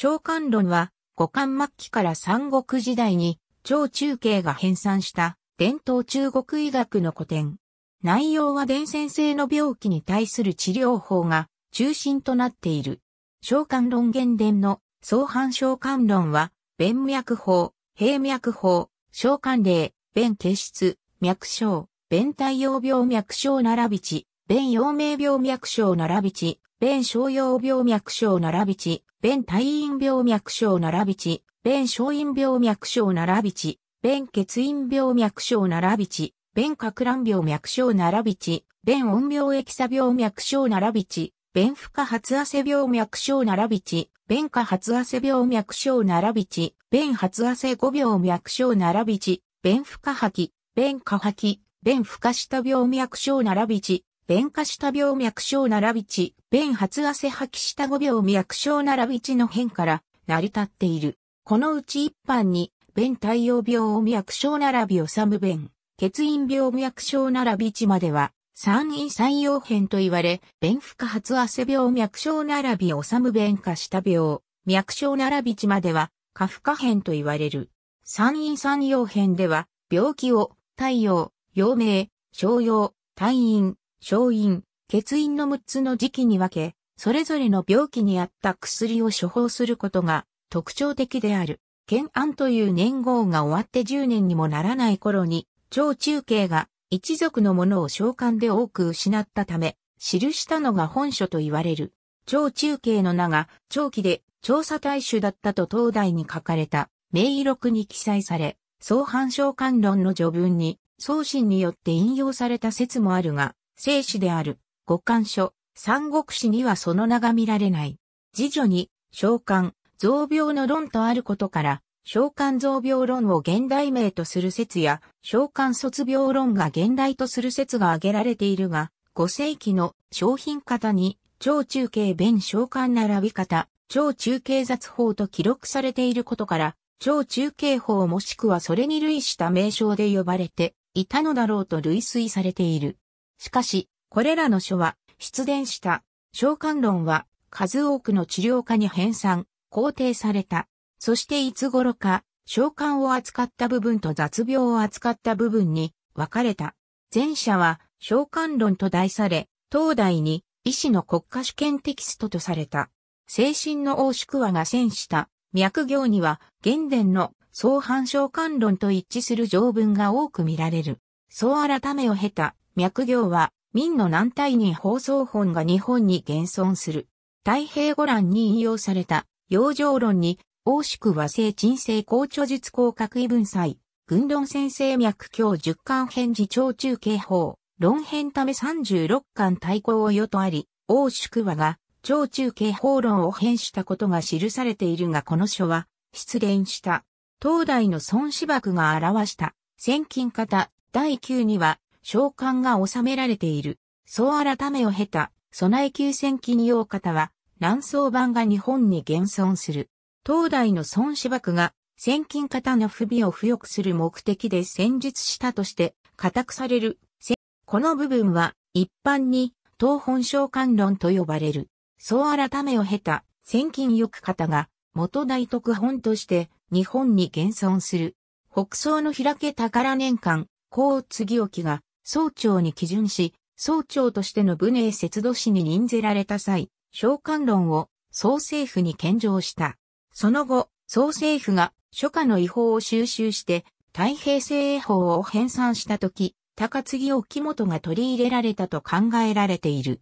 召喚論は、五漢末期から三国時代に、超中継が編纂した伝統中国医学の古典。内容は伝染性の病気に対する治療法が中心となっている。召喚論原伝の相反召喚論は、弁脈法、平脈法、召喚令弁結質、脈症、弁太陽病脈症並び地、弁陽明病脈症並び地、弁小用病脈症並び地、弁退院病脈症並び地、弁小院病脈症並び地、弁血院病脈症並び地、弁格乱病脈症並び地、弁音病液差病脈症並び地、弁負荷発汗病脈症並び地、弁下発汗病脈症並び地、弁発汗5病脈症並び地、弁負荷吐き、弁下吐き、弁負荷下病脈症並び地、弁下下病脈症並び地、弁発汗吐き下5病脈症並び地の変から成り立っている。このうち一般に、弁太陽病を脈症並び治む弁、血飲病脈症並び地までは、三陰三陽変と言われ、弁不可発汗病脈症並び治む弁下下病、脈症並び地までは、下不可変と言われる。三陰三陽変では、病気を、太陽、陽明、小陽、退院、小院、欠院の6つの時期に分け、それぞれの病気に合った薬を処方することが特徴的である。検案という年号が終わって10年にもならない頃に、長中継が一族のものを召喚で多く失ったため、記したのが本書と言われる。長中継の名が長期で調査大衆だったと東大に書かれた名医録に記載され、総反召喚論の序文に、送信によって引用された説もあるが、生死である五感書、三国史にはその名が見られない。次女に、召喚、増病の論とあることから、召喚増病論を現代名とする説や、召喚卒病論が現代とする説が挙げられているが、五世紀の商品型に、超中継弁召喚並び方、超中継雑法と記録されていることから、超中継法もしくはそれに類した名称で呼ばれていたのだろうと類推されている。しかし、これらの書は、出伝した、召喚論は、数多くの治療家に編纂、肯定された。そしていつ頃か、召喚を扱った部分と雑病を扱った部分に分かれた。前者は、召喚論と題され、当代に医師の国家主権テキストとされた。精神の王宿和が戦した、脈行には、原伝の相反召喚論と一致する条文が多く見られる。そう改めを経た、脈行は、明の南大に放送本が日本に現存する。太平五覧に引用された、養生論に、欧宿和製鎮静公著術公格異文祭、軍論先生脈教十巻編自長中警報、論編ため三十六巻対抗をよとあり、欧宿和が、長中警報論を編したことが記されているがこの書は、失現した。東大の孫子博が表した、千金型第九には、召喚が収められている。そう改めを経た、備え急戦金用型は、南宋版が日本に現存する。東大の孫子幕が、戦金型の不備を付与する目的で戦術したとして、固くされる。この部分は、一般に、東本召喚論と呼ばれる。そう改めを経た、戦金翼型が、元大徳本として、日本に現存する。北宋の開け宝年間、甲継ぎ置が、総長に基準し、総長としての武内節度氏に任ぜられた際、召喚論を総政府に献上した。その後、総政府が初夏の違法を収集して太平西法を編纂した時、高継沖本が取り入れられたと考えられている。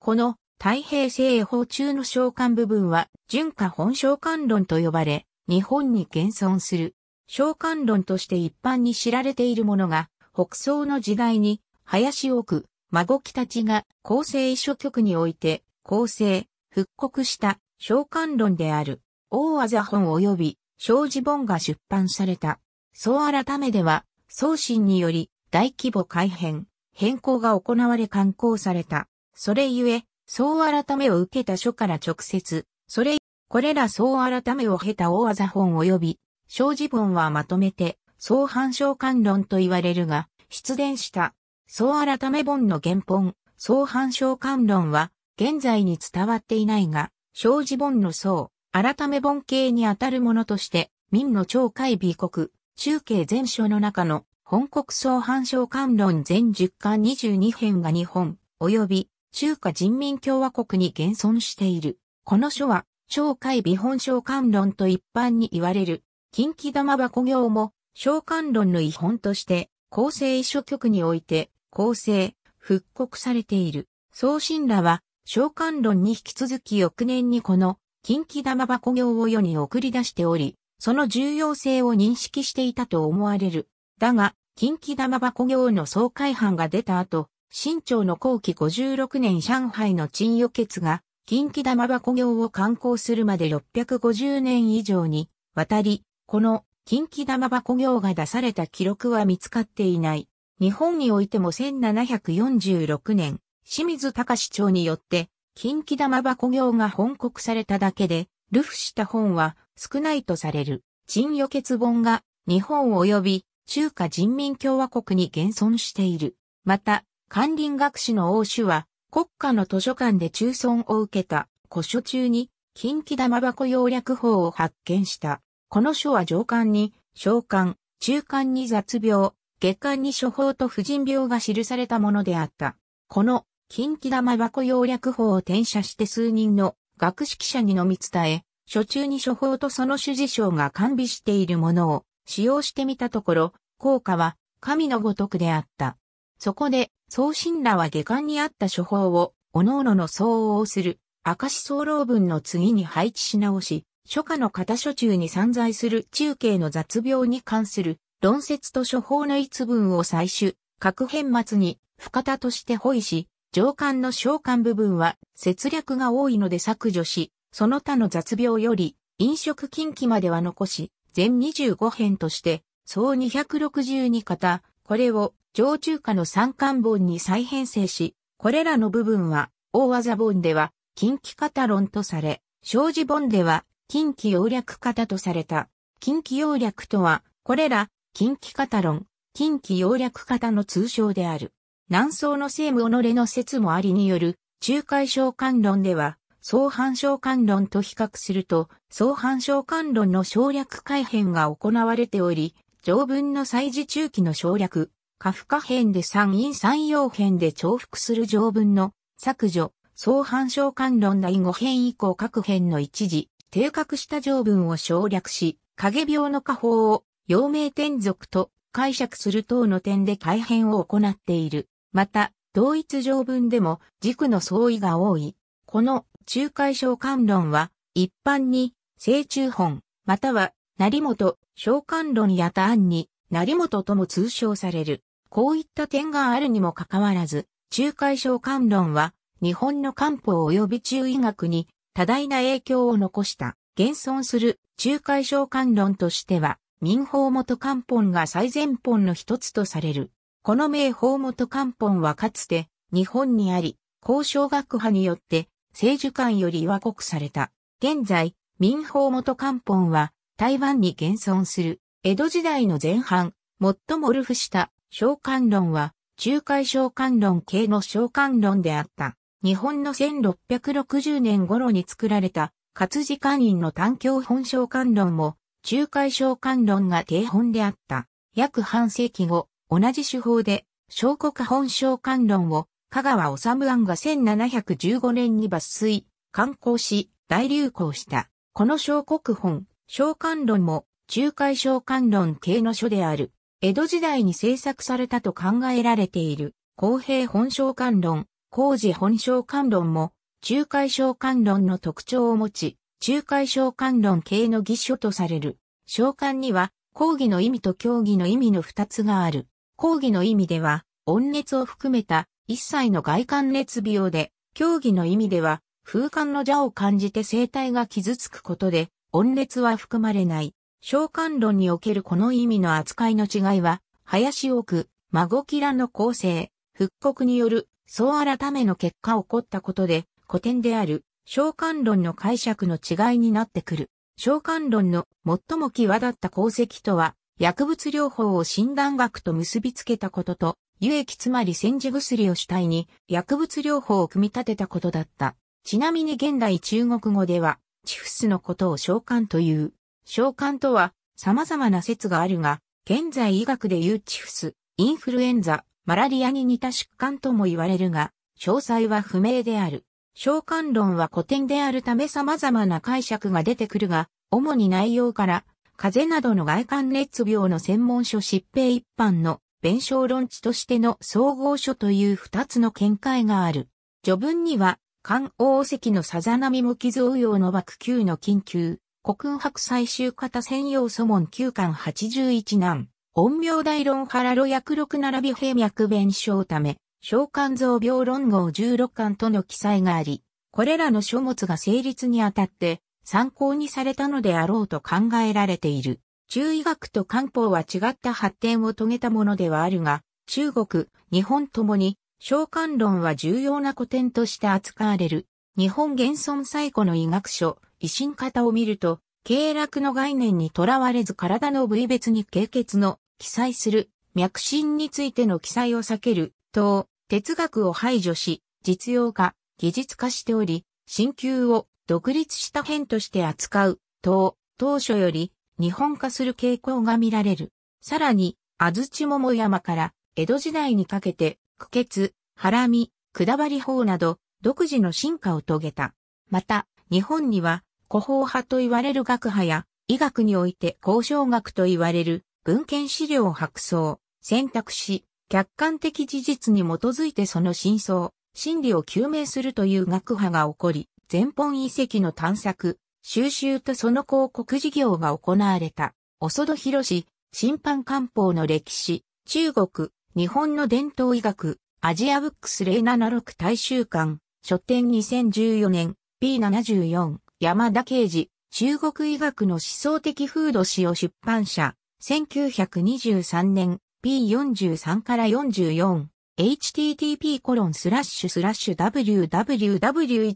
この太平西法中の召喚部分は、純化本召喚論と呼ばれ、日本に現存する。召喚論として一般に知られているものが、北宋の時代に、林奥、孫木たちが構成遺書局において、構成、復刻した召喚論である、大技本及び、小字本が出版された。そう改めでは、送信により、大規模改変、変更が行われ刊行された。それゆえ、そう改めを受けた書から直接、それ、これらそう改めを経た大技本及び、小字本はまとめて、総反証観論と言われるが、出伝した、総改め本の原本、総反証観論は、現在に伝わっていないが、正字本の総、改め本系にあたるものとして、民の超海美国、中継全書の中の、本国総反証観論全10巻22編が日本、及び、中華人民共和国に現存している。この書は、超海美本省観論と一般に言われる、近畿玉箱業も、召喚論の違本として、厚生遺書局において、厚生、復刻されている。送信らは、召喚論に引き続き翌年にこの、近畿玉箱業を世に送り出しており、その重要性を認識していたと思われる。だが、近畿玉箱業の総会班が出た後、清朝の後期56年上海の陳予決が、近畿玉箱業を観光するまで650年以上にわたり、この近畿玉箱行が出された記録は見つかっていない。日本においても1746年、清水隆町によって、近畿玉箱行が本国されただけで、流布した本は少ないとされる。陳予決本が日本及び中華人民共和国に現存している。また、管林学士の欧主は国家の図書館で中村を受けた古書中に近畿玉箱要略法を発見した。この書は上官に、召喚、中間に雑病、月間に処方と婦人病が記されたものであった。この、近畿玉箱要略法を転写して数人の学識者にのみ伝え、書中に処方とその主事書が完備しているものを使用してみたところ、効果は神のごとくであった。そこで、宗神らは下巻にあった処方を、おのおのの相応する、明石総論文の次に配置し直し、初夏の型書中に散在する中継の雑病に関する論説と処方の一文を採取、各編末に深田として保意し、上巻の召喚部分は節略が多いので削除し、その他の雑病より飲食禁忌までは残し、全25編として総262型、これを上中下の三巻本に再編成し、これらの部分は大技本では近畿型論とされ、小字本では近畿要略型とされた。近畿要略とは、これら、近畿型論、近畿要略型の通称である。南宋の政務己の説もありによる、中海召喚論では、総反召喚論と比較すると、総反召喚論の省略改変が行われており、条文の祭事中期の省略、下不可変で三陰三要変で重複する条文の削除、総反召喚論第5編以降各編の一時、定格した条文を省略し、影病の下方を、陽明天族と解釈する等の点で改変を行っている。また、同一条文でも軸の相違が多い。この仲介召喚論は、一般に、正中本、または、成本、召喚論や他案に、成本とも通称される。こういった点があるにもかかわらず、仲介召喚論は、日本の漢方及び中医学に多大な影響を残した、現存する仲介召喚論としては、民法元官本が最前本の一つとされる。この名法元官本はかつて日本にあり、交渉学派によって政治官より和国された。現在、民法元官本は台湾に現存する江戸時代の前半、最もルフした召喚論は仲介召喚論系の召喚論であった。日本の1660年頃に作られた活字官員の単教本小官論も、中海小官論が定本であった。約半世紀後、同じ手法で、小国本小官論を、香川治案が1715年に抜粋、刊行し、大流行した。この小国本、小官論も、中海小官論系の書である。江戸時代に制作されたと考えられている、公平本小官論、工事本省観論も、仲介召喚論の特徴を持ち、仲介召喚論系の義書とされる。召喚には、講義の意味と協議の意味の二つがある。講義の意味では、温熱を含めた一切の外観熱病で、協議の意味では、風間の邪を感じて生体が傷つくことで、温熱は含まれない。召喚論におけるこの意味の扱いの違いは、林奥、孫キラの構成、復刻によるそう改めの結果起こったことで、古典である、召喚論の解釈の違いになってくる。召喚論の最も際立った功績とは、薬物療法を診断学と結びつけたことと、輸液つまり煎じ薬を主体に薬物療法を組み立てたことだった。ちなみに現代中国語では、チフスのことを召喚という。召喚とは様々な説があるが、現在医学で言うチフス、インフルエンザ、マラリアに似た疾患とも言われるが、詳細は不明である。召喚論は古典であるため様々な解釈が出てくるが、主に内容から、風邪などの外観熱病の専門書疾病一般の弁証論知としての総合書という二つの見解がある。序文には、漢王石のさざ波無うよ用の爆球の緊急、国白最終型専用素門9巻81難、陰陽大論原路薬六並び平脈弁証ため、小肝臓病論号16巻との記載があり、これらの書物が成立にあたって参考にされたのであろうと考えられている。中医学と漢方は違った発展を遂げたものではあるが、中国、日本ともに、召喚論は重要な古典として扱われる。日本現存最古の医学書、維新型を見ると、経絡の概念にとらわれず体の部位別に経血の記載する、脈診についての記載を避ける、等、哲学を排除し、実用化、技術化しており、進灸を独立した編として扱う、等、当初より日本化する傾向が見られる。さらに、安土桃山から江戸時代にかけて、苦血、ハラミ、くだばり法など、独自の進化を遂げた。また、日本には、古法派と言われる学派や、医学において交渉学と言われる文献資料を白装、選択し、客観的事実に基づいてその真相、真理を究明するという学派が起こり、前本遺跡の探索、収集とその広告事業が行われた。おそどひろし、審判官報の歴史、中国、日本の伝統医学、アジアブックス076大衆館、書店2014年、P74、山田啓治、中国医学の思想的風土史を出版社、1923年 P43 から 44http コロンスラッシュスラッシュ w w w o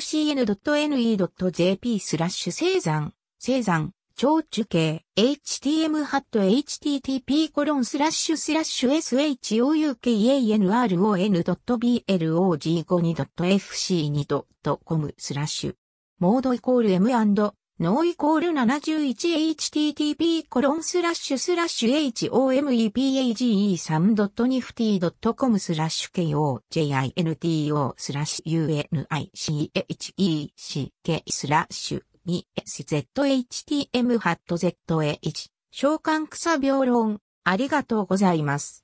c n n e j p スラッシュ生産生産超中継 htm ハット http コロンスラッシュスラッシュ shoukanron.blog52.fc2.com スラッシュモードイコール M&A ノイコール 71http コロンスラッシュスラッシュ homepage3.nifty.com スラッシュ kojinto スラッシュ u n i c h e c k スラッシュ 2szhtm ハット zh 召喚草病論ありがとうございます。